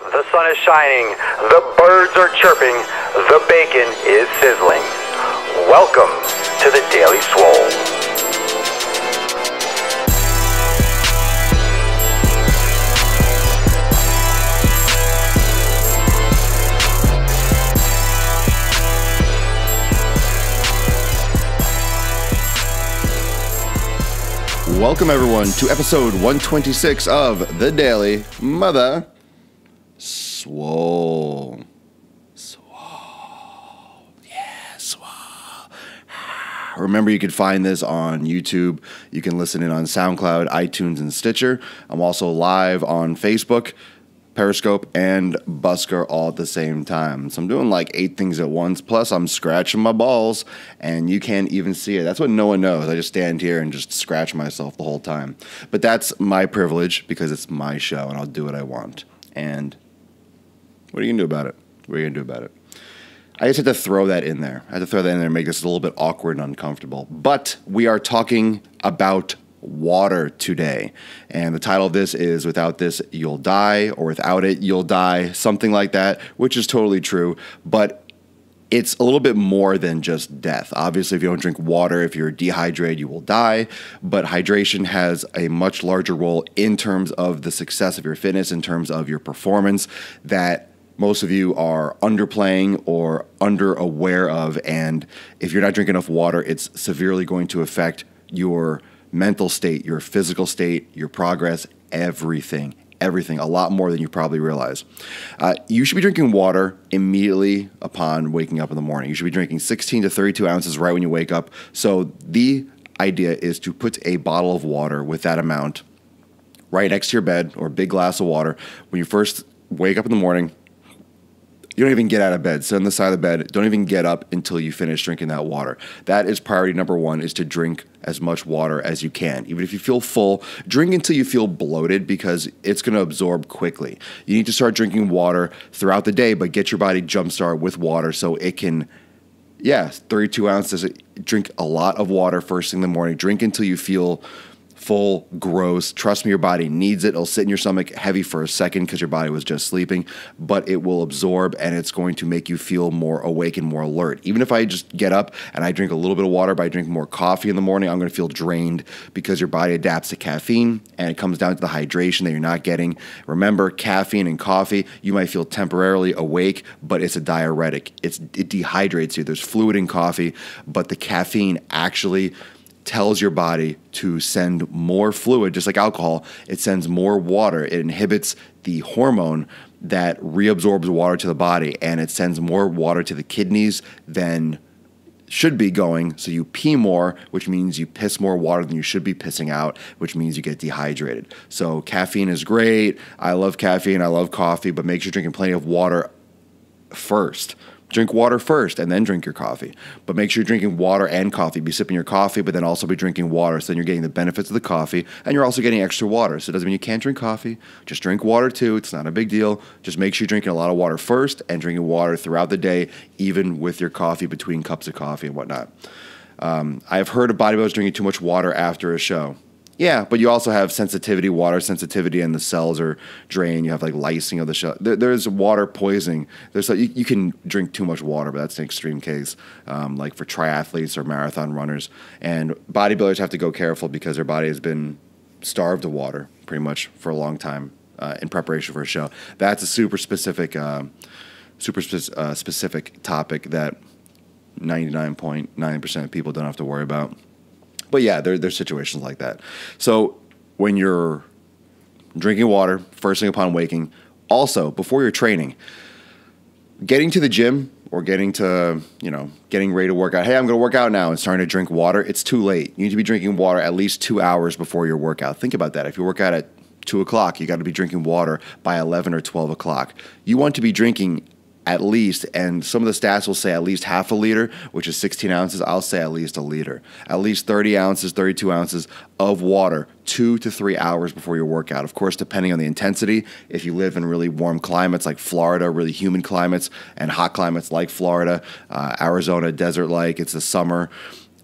The sun is shining, the birds are chirping, the bacon is sizzling. Welcome to the Daily Swole. Welcome, everyone, to episode 126 of The Daily Mother Swole. Swole. Yeah, swole. Ah, remember, you can find this on YouTube. You can listen in on SoundCloud, iTunes, and Stitcher. I'm also live on Facebook. Periscope and Busker all at the same time. So I'm doing like eight things at once. Plus, I'm scratching my balls, and you can't even see it. That's what no one knows. I just stand here and just scratch myself the whole time. But that's my privilege because it's my show, and I'll do what I want. And what are you gonna do about it? What are you gonna do about it? I just had to throw that in there. I had to throw that in there and make this a little bit awkward and uncomfortable. But we are talking about water today. And the title of this is Without This, You'll Die, or Without It, You'll Die, something like that, which is totally true. But it's a little bit more than just death. Obviously, if you don't drink water, if you're dehydrated, you will die. But hydration has a much larger role in terms of the success of your fitness, in terms of your performance, that most of you are underplaying or under aware of. And if you're not drinking enough water, it's severely going to affect your mental state, your physical state, your progress, everything, everything, a lot more than you probably realize. Uh, you should be drinking water immediately upon waking up in the morning. You should be drinking 16 to 32 ounces right when you wake up. So the idea is to put a bottle of water with that amount right next to your bed or a big glass of water when you first wake up in the morning you don't even get out of bed. Sit on the side of the bed. Don't even get up until you finish drinking that water. That is priority number one: is to drink as much water as you can. Even if you feel full, drink until you feel bloated because it's going to absorb quickly. You need to start drinking water throughout the day, but get your body jumpstart with water so it can yeah, 32 ounces. Drink a lot of water first thing in the morning. Drink until you feel full, gross. Trust me, your body needs it. It'll sit in your stomach heavy for a second because your body was just sleeping, but it will absorb and it's going to make you feel more awake and more alert. Even if I just get up and I drink a little bit of water, but I drink more coffee in the morning, I'm going to feel drained because your body adapts to caffeine and it comes down to the hydration that you're not getting. Remember, caffeine and coffee, you might feel temporarily awake, but it's a diuretic. It's, it dehydrates you. There's fluid in coffee, but the caffeine actually tells your body to send more fluid, just like alcohol, it sends more water. It inhibits the hormone that reabsorbs water to the body and it sends more water to the kidneys than should be going. So you pee more, which means you piss more water than you should be pissing out, which means you get dehydrated. So caffeine is great. I love caffeine. I love coffee, but make sure you're drinking plenty of water first drink water first and then drink your coffee. But make sure you're drinking water and coffee. Be sipping your coffee, but then also be drinking water. So then you're getting the benefits of the coffee and you're also getting extra water. So it doesn't mean you can't drink coffee. Just drink water too. It's not a big deal. Just make sure you're drinking a lot of water first and drinking water throughout the day, even with your coffee between cups of coffee and whatnot. Um, I've heard of bodybuilders drinking too much water after a show. Yeah, but you also have sensitivity, water sensitivity, and the cells are drained. You have like lysing of the shell. There, there's water poisoning. There's like, you, you, can drink too much water, but that's an extreme case. Um, like for triathletes or marathon runners, and bodybuilders have to go careful because their body has been starved of water pretty much for a long time uh, in preparation for a show. That's a super specific, uh, super spe uh, specific topic that 99.9% percent of people don't have to worry about. But yeah, there, there's situations like that. So when you're drinking water first thing upon waking, also before your training, getting to the gym or getting to, you know, getting ready to work out. Hey, I'm going to work out now and starting to drink water. It's too late. You need to be drinking water at least two hours before your workout. Think about that. If you work out at two o'clock, you got to be drinking water by 11 or 12 o'clock. You want to be drinking at least, and some of the stats will say at least half a liter, which is 16 ounces. I'll say at least a liter, at least 30 ounces, 32 ounces of water, two to three hours before your workout. Of course, depending on the intensity, if you live in really warm climates like Florida, really humid climates, and hot climates like Florida, uh, Arizona, desert like, it's the summer.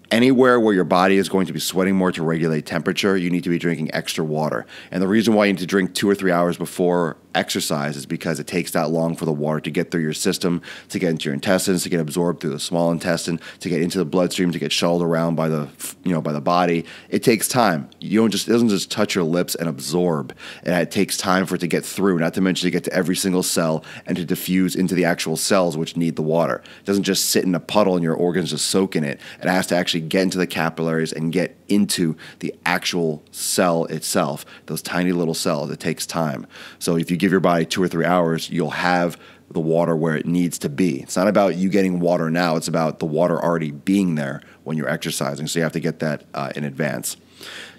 Anywhere where your body is going to be sweating more to regulate temperature, you need to be drinking extra water. And the reason why you need to drink two or three hours before exercise is because it takes that long for the water to get through your system, to get into your intestines, to get absorbed through the small intestine, to get into the bloodstream, to get shuttled around by the you know by the body. It takes time. You don't just it doesn't just touch your lips and absorb, and it takes time for it to get through. Not to mention to get to every single cell and to diffuse into the actual cells which need the water. It doesn't just sit in a puddle and your organs just soak in it. It has to actually get into the capillaries and get into the actual cell itself. Those tiny little cells. It takes time. So if you give your body two or three hours, you'll have the water where it needs to be. It's not about you getting water now, it's about the water already being there when you're exercising. So you have to get that uh, in advance.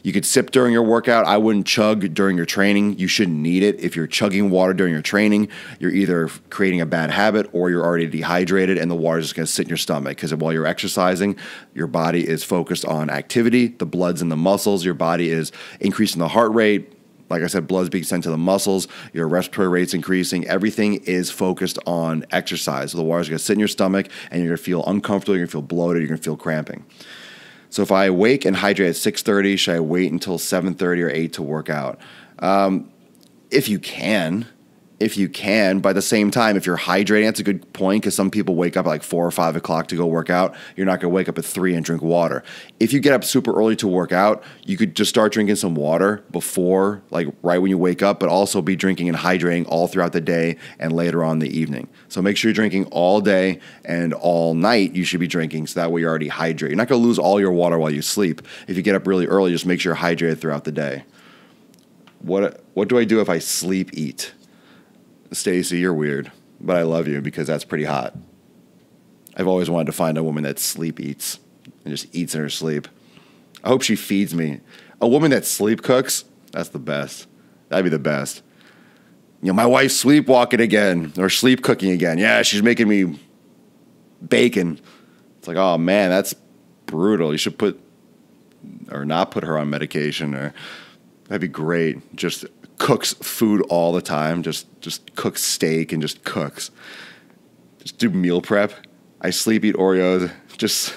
You could sip during your workout. I wouldn't chug during your training. You shouldn't need it. If you're chugging water during your training, you're either creating a bad habit or you're already dehydrated and the water is just going to sit in your stomach because while you're exercising, your body is focused on activity, the blood's in the muscles, your body is increasing the heart rate, like I said, blood's being sent to the muscles, your respiratory rate's increasing. Everything is focused on exercise. So the water's gonna sit in your stomach and you're gonna feel uncomfortable, you're gonna feel bloated, you're gonna feel cramping. So if I wake and hydrate at 6.30, should I wait until 7.30 or 8 to work out? Um, if you can, if you can. By the same time, if you're hydrating, that's a good point because some people wake up at like four or five o'clock to go work out. You're not going to wake up at three and drink water. If you get up super early to work out, you could just start drinking some water before, like right when you wake up, but also be drinking and hydrating all throughout the day and later on the evening. So make sure you're drinking all day and all night. You should be drinking so that way you're already hydrated. You're not going to lose all your water while you sleep. If you get up really early, just make sure you're hydrated throughout the day. What what do I do if I sleep eat? Stacy, you're weird, but I love you because that's pretty hot. I've always wanted to find a woman that sleep eats and just eats in her sleep. I hope she feeds me. A woman that sleep cooks, that's the best. That'd be the best. You know, my wife's sleepwalking again or sleep cooking again. Yeah, she's making me bacon. It's like, oh man, that's brutal. You should put or not put her on medication or That'd be great. Just cooks food all the time. Just just cooks steak and just cooks. Just do meal prep. I sleep eat Oreos. Just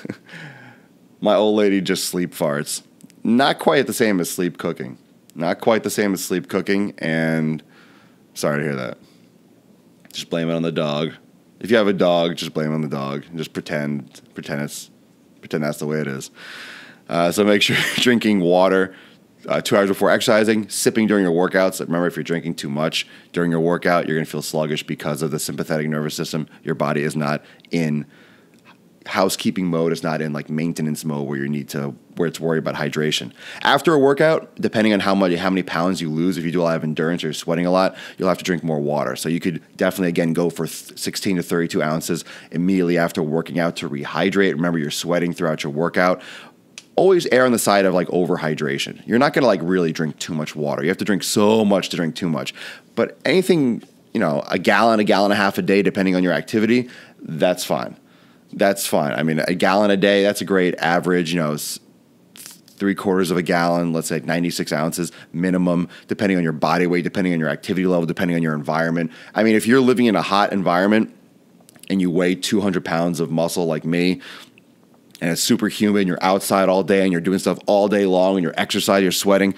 my old lady just sleep farts. Not quite the same as sleep cooking. Not quite the same as sleep cooking. And sorry to hear that. Just blame it on the dog. If you have a dog, just blame it on the dog. Just pretend pretend it's pretend that's the way it is. Uh, so make sure you're drinking water uh, two hours before exercising, sipping during your workouts. Remember, if you're drinking too much during your workout, you're going to feel sluggish because of the sympathetic nervous system. Your body is not in housekeeping mode. It's not in like maintenance mode where you need to where it's worried about hydration. After a workout, depending on how much how many pounds you lose, if you do a lot of endurance or you're sweating a lot, you'll have to drink more water. So you could definitely again go for 16 to 32 ounces immediately after working out to rehydrate. Remember, you're sweating throughout your workout always err on the side of like overhydration. You're not going to like really drink too much water. You have to drink so much to drink too much. But anything, you know, a gallon, a gallon and a half a day, depending on your activity, that's fine. That's fine. I mean, a gallon a day, that's a great average, you know, three quarters of a gallon, let's say 96 ounces minimum, depending on your body weight, depending on your activity level, depending on your environment. I mean, if you're living in a hot environment and you weigh 200 pounds of muscle like me, and it's superhuman, you're outside all day and you're doing stuff all day long and you're exercising, you're sweating,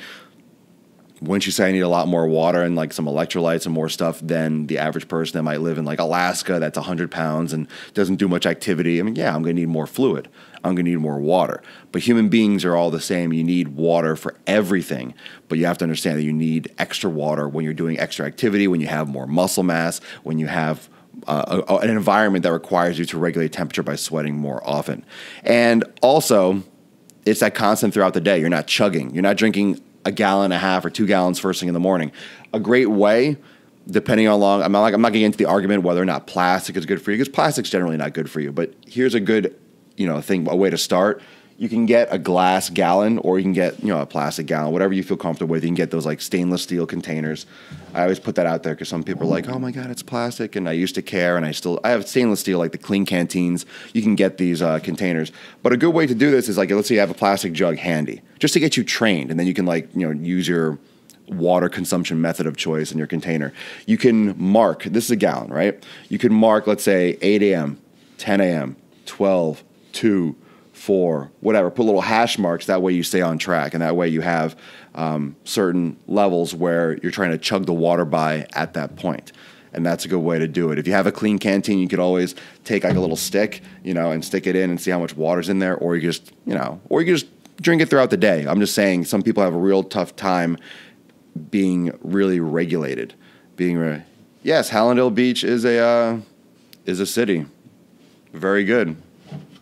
wouldn't you say I need a lot more water and like some electrolytes and more stuff than the average person that might live in like Alaska that's 100 pounds and doesn't do much activity? I mean, yeah, I'm going to need more fluid. I'm going to need more water. But human beings are all the same. You need water for everything. But you have to understand that you need extra water when you're doing extra activity, when you have more muscle mass, when you have uh, a, an environment that requires you to regulate temperature by sweating more often. And also, it's that constant throughout the day. You're not chugging. You're not drinking a gallon and a half or two gallons first thing in the morning. A great way, depending on long, I'm not, like, I'm not getting into the argument whether or not plastic is good for you because plastic's generally not good for you. But here's a good, you know, thing, a way to start you can get a glass gallon or you can get you know a plastic gallon whatever you feel comfortable with you can get those like stainless steel containers i always put that out there because some people are like oh my god it's plastic and i used to care and i still i have stainless steel like the clean canteens you can get these uh, containers but a good way to do this is like let's say you have a plastic jug handy just to get you trained and then you can like you know use your water consumption method of choice in your container you can mark this is a gallon right you can mark let's say 8 a.m 10 a.m 12 2 for whatever. Put little hash marks. That way you stay on track, and that way you have um, certain levels where you're trying to chug the water by at that point. And that's a good way to do it. If you have a clean canteen, you could always take like a little stick, you know, and stick it in and see how much water's in there, or you just, you know, or you just drink it throughout the day. I'm just saying some people have a real tough time being really regulated. Being re- yes, Hallandale Beach is a uh, is a city. Very good.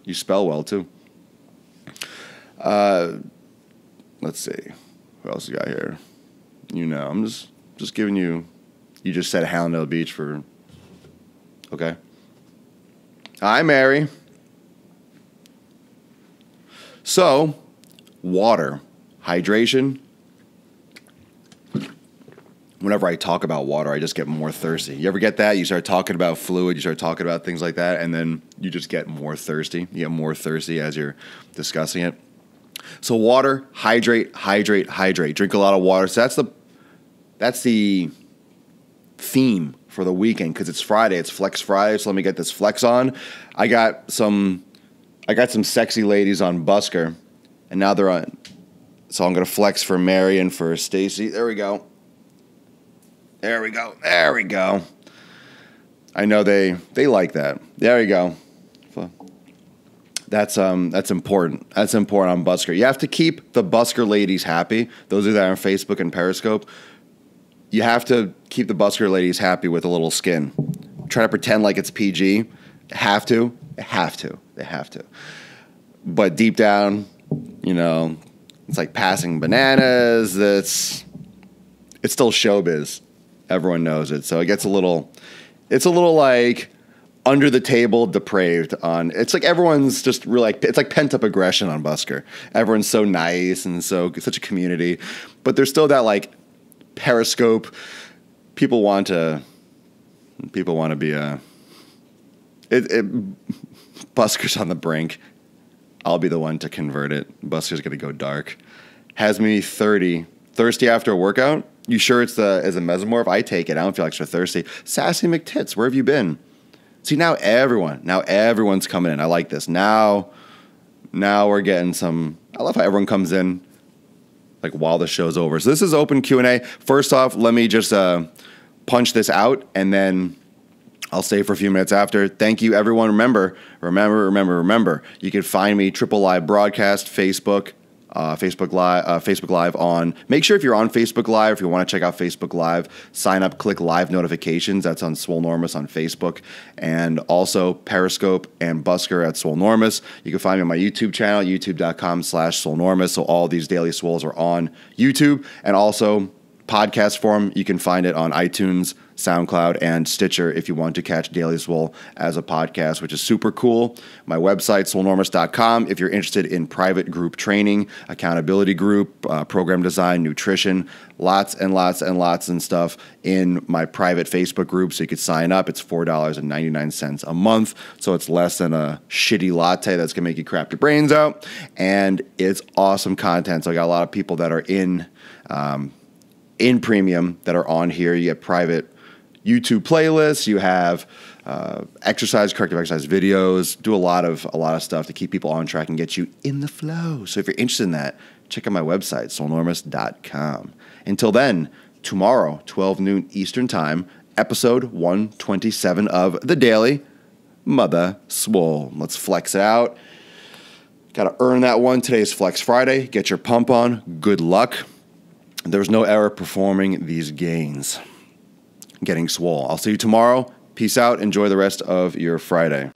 You spell well too. Uh, let's see. Who else we got here? You know, I'm just just giving you. You just said Hallandale Beach for. Okay. Hi, Mary. So, water, hydration. Whenever I talk about water, I just get more thirsty. You ever get that? You start talking about fluid, you start talking about things like that, and then you just get more thirsty. You get more thirsty as you're discussing it. So water, hydrate, hydrate, hydrate. Drink a lot of water. So that's the that's the theme for the weekend because it's Friday. It's Flex Friday. So let me get this flex on. I got some I got some sexy ladies on Busker, and now they're on. So I'm gonna flex for Mary and for Stacy. There we go. There we go. There we go. I know they they like that. There we go that's um that's important. That's important on Busker. You have to keep the Busker ladies happy. Those are there on Facebook and Periscope. You have to keep the Busker ladies happy with a little skin. Try to pretend like it's PG. Have to. Have to. They have to. But deep down, you know, it's like passing bananas. That's it's still showbiz. Everyone knows it. So it gets a little it's a little like under the table depraved on it's like everyone's just really like it's like pent up aggression on busker everyone's so nice and so such a community but there's still that like periscope people want to people want to be a uh, it, it, busker's on the brink i'll be the one to convert it busker's gonna go dark has me 30 thirsty after a workout you sure it's the as a mesomorph i take it i don't feel extra thirsty sassy mctits where have you been See, now everyone, now everyone's coming in. I like this. Now, now we're getting some. I love how everyone comes in like while the show's over. So this is open Q and A. First off, let me just uh, punch this out, and then I'll stay for a few minutes after. Thank you, everyone. Remember, remember, remember, remember. You can find me Triple Live Broadcast, Facebook, uh, Facebook Live, uh, Facebook Live on. Make sure if you're on Facebook Live, if you want to check out Facebook Live, sign up, click live notifications. That's on Swolnormous on Facebook, and also Periscope and Busker at Swolnormous. You can find me on my YouTube channel, youtube.com/swolnormous. So all these daily swoles are on YouTube, and also podcast form. You can find it on iTunes, SoundCloud, and Stitcher if you want to catch Daily Swole as a podcast, which is super cool. My website, swolenormous.com, if you're interested in private group training, accountability group, uh, program design, nutrition, lots and lots and lots and stuff in my private Facebook group. So you could sign up. It's $4.99 a month. So it's less than a shitty latte that's going to make you crap your brains out. And it's awesome content. So I got a lot of people that are in. Um, in premium that are on here. You get private YouTube playlists. You have uh, exercise, corrective exercise videos. Do a lot of a lot of stuff to keep people on track and get you in the flow. So if you're interested in that, check out my website soulnormous.com. Until then, tomorrow, 12 noon Eastern Time, episode 127 of the Daily Mother Swole. Let's flex it out. Got to earn that one. Today's Flex Friday. Get your pump on. Good luck there was no error performing these gains. Getting swole. I'll see you tomorrow. Peace out. Enjoy the rest of your Friday.